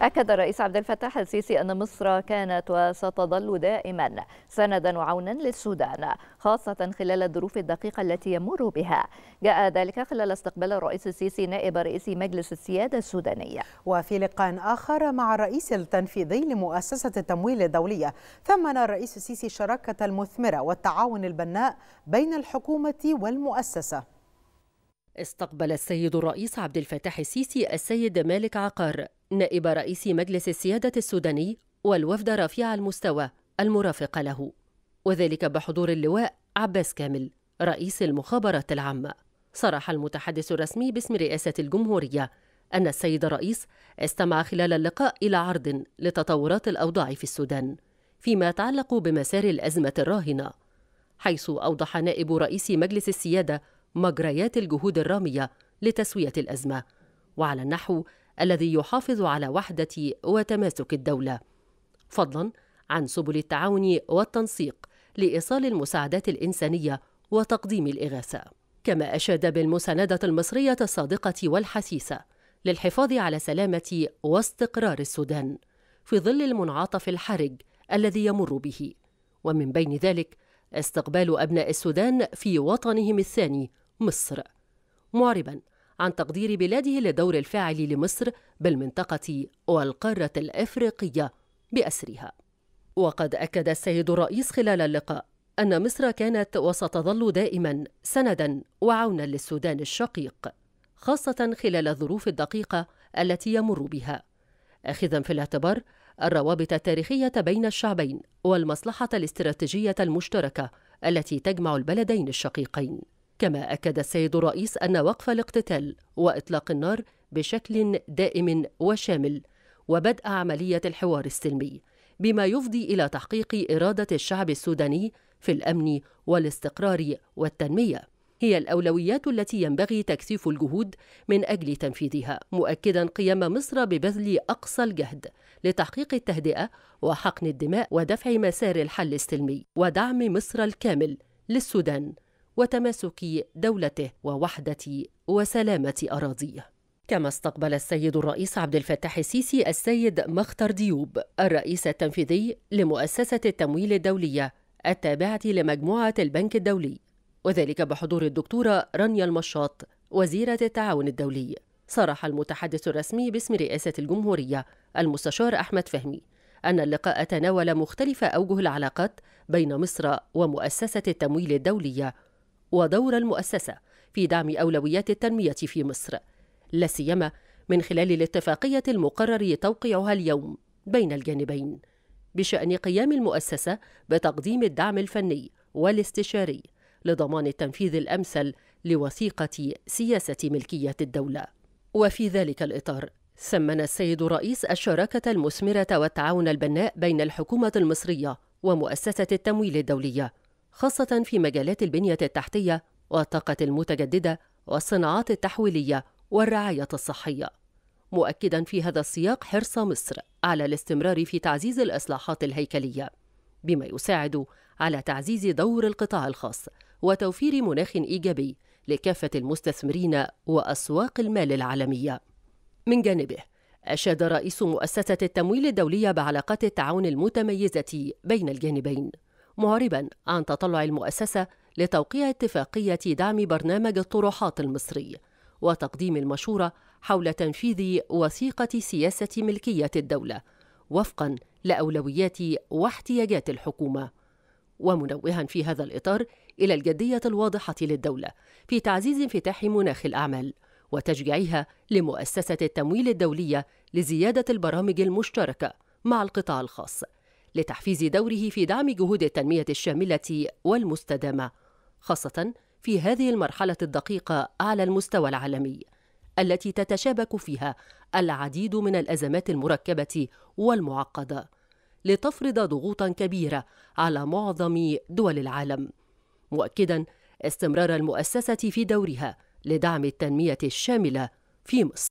أكد الرئيس عبد الفتاح السيسي أن مصر كانت وستظل دائما سندا وعونا للسودان خاصة خلال الظروف الدقيقة التي يمر بها جاء ذلك خلال استقبال الرئيس السيسي نائب رئيس مجلس السيادة السودانية وفي لقاء آخر مع الرئيس التنفيذي لمؤسسة التمويل الدولية ثمن الرئيس السيسي الشراكة المثمرة والتعاون البناء بين الحكومة والمؤسسة استقبل السيد الرئيس عبد الفتاح السيسي السيد مالك عقار نائب رئيس مجلس السيادة السوداني والوفد رفيع المستوى المرافق له وذلك بحضور اللواء عباس كامل رئيس المخابرات العامة صرح المتحدث الرسمي باسم رئاسة الجمهورية أن السيد الرئيس استمع خلال اللقاء إلى عرض لتطورات الأوضاع في السودان فيما يتعلق بمسار الأزمة الراهنة حيث أوضح نائب رئيس مجلس السيادة مجريات الجهود الرامية لتسوية الأزمة وعلى النحو الذي يحافظ على وحدة وتماسك الدولة فضلا عن سبل التعاون والتنسيق لإيصال المساعدات الإنسانية وتقديم الإغاثة كما أشاد بالمساندة المصرية الصادقة والحسيسة للحفاظ على سلامة واستقرار السودان في ظل المنعطف الحرج الذي يمر به ومن بين ذلك استقبال أبناء السودان في وطنهم الثاني مصر معربا عن تقدير بلاده للدور الفاعل لمصر بالمنطقة والقارة الإفريقية بأسرها وقد أكد السيد الرئيس خلال اللقاء أن مصر كانت وستظل دائما سندا وعونا للسودان الشقيق خاصة خلال الظروف الدقيقة التي يمر بها آخذا في الاعتبار الروابط التاريخية بين الشعبين والمصلحة الاستراتيجية المشتركة التي تجمع البلدين الشقيقين. كما أكد السيد الرئيس أن وقف الاقتتال وإطلاق النار بشكل دائم وشامل وبدء عملية الحوار السلمي بما يفضي إلى تحقيق إرادة الشعب السوداني في الأمن والاستقرار والتنمية. هي الأولويات التي ينبغي تكثيف الجهود من أجل تنفيذها مؤكدا قيام مصر ببذل أقصى الجهد لتحقيق التهدئة وحقن الدماء ودفع مسار الحل السلمي ودعم مصر الكامل للسودان وتماسك دولته ووحدة وسلامة أراضيه كما استقبل السيد الرئيس عبد الفتاح السيسي السيد مختار ديوب الرئيس التنفيذي لمؤسسة التمويل الدولية التابعة لمجموعة البنك الدولي وذلك بحضور الدكتورة رانيا المشاط وزيرة التعاون الدولي صرح المتحدث الرسمي باسم رئاسة الجمهورية المستشار أحمد فهمي أن اللقاء تناول مختلف أوجه العلاقات بين مصر ومؤسسة التمويل الدولية ودور المؤسسة في دعم أولويات التنمية في مصر لا سيما من خلال الاتفاقية المقرر توقيعها اليوم بين الجانبين بشأن قيام المؤسسة بتقديم الدعم الفني والاستشاري لضمان التنفيذ الامثل لوثيقه سياسه ملكيه الدوله وفي ذلك الاطار سمن السيد الرئيس الشراكه المثمره والتعاون البناء بين الحكومه المصريه ومؤسسه التمويل الدوليه خاصه في مجالات البنيه التحتيه والطاقه المتجدده والصناعات التحويليه والرعايه الصحيه مؤكدا في هذا السياق حرص مصر على الاستمرار في تعزيز الاصلاحات الهيكليه بما يساعد على تعزيز دور القطاع الخاص وتوفير مناخ ايجابي لكافه المستثمرين واسواق المال العالميه من جانبه أشاد رئيس مؤسسة التمويل الدولية بعلاقات التعاون المتميزة بين الجانبين معربا عن تطلع المؤسسة لتوقيع اتفاقية دعم برنامج الطروحات المصري وتقديم المشورة حول تنفيذ وثيقة سياسة ملكية الدولة وفقا لاولويات واحتياجات الحكومه ومنوها في هذا الاطار الى الجديه الواضحه للدوله في تعزيز انفتاح مناخ الاعمال وتشجيعها لمؤسسه التمويل الدوليه لزياده البرامج المشتركه مع القطاع الخاص لتحفيز دوره في دعم جهود التنميه الشامله والمستدامه خاصه في هذه المرحله الدقيقه على المستوى العالمي التي تتشابك فيها العديد من الأزمات المركبة والمعقدة لتفرض ضغوطا كبيرة على معظم دول العالم مؤكدا استمرار المؤسسة في دورها لدعم التنمية الشاملة في مصر